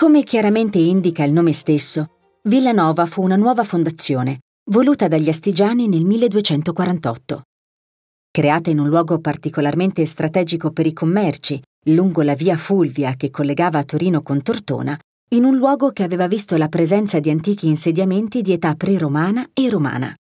Come chiaramente indica il nome stesso, Villanova fu una nuova fondazione, voluta dagli astigiani nel 1248. Creata in un luogo particolarmente strategico per i commerci, lungo la via Fulvia che collegava Torino con Tortona, in un luogo che aveva visto la presenza di antichi insediamenti di età preromana e romana.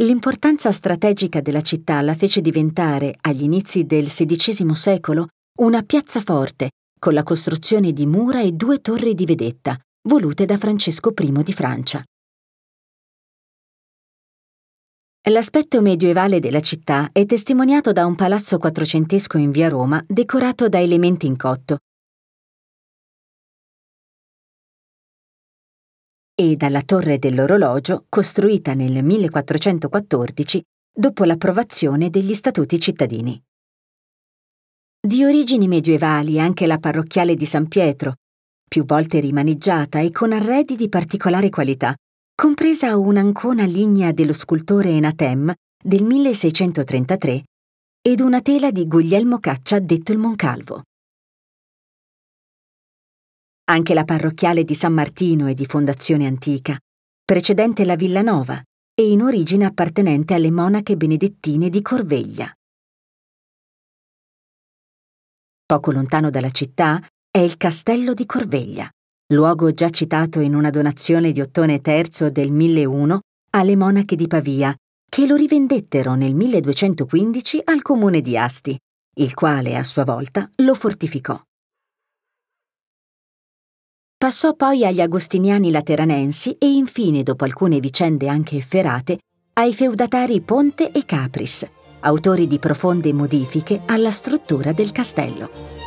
L'importanza strategica della città la fece diventare, agli inizi del XVI secolo, una piazza forte con la costruzione di mura e due torri di vedetta, volute da Francesco I di Francia. L'aspetto medioevale della città è testimoniato da un palazzo quattrocentesco in via Roma decorato da elementi in cotto e dalla torre dell'orologio costruita nel 1414 dopo l'approvazione degli statuti cittadini. Di origini medievali anche la parrocchiale di San Pietro, più volte rimaneggiata e con arredi di particolare qualità, compresa un'ancona lignea dello scultore Enatem del 1633 ed una tela di Guglielmo Caccia detto il Moncalvo. Anche la parrocchiale di San Martino è di fondazione antica, precedente la Villanova e in origine appartenente alle monache benedettine di Corveglia. Poco lontano dalla città è il castello di Corveglia, luogo già citato in una donazione di Ottone III del 1001 alle monache di Pavia, che lo rivendettero nel 1215 al comune di Asti, il quale a sua volta lo fortificò. Passò poi agli agostiniani lateranensi e infine, dopo alcune vicende anche efferate, ai feudatari Ponte e Capris, autori di profonde modifiche alla struttura del castello.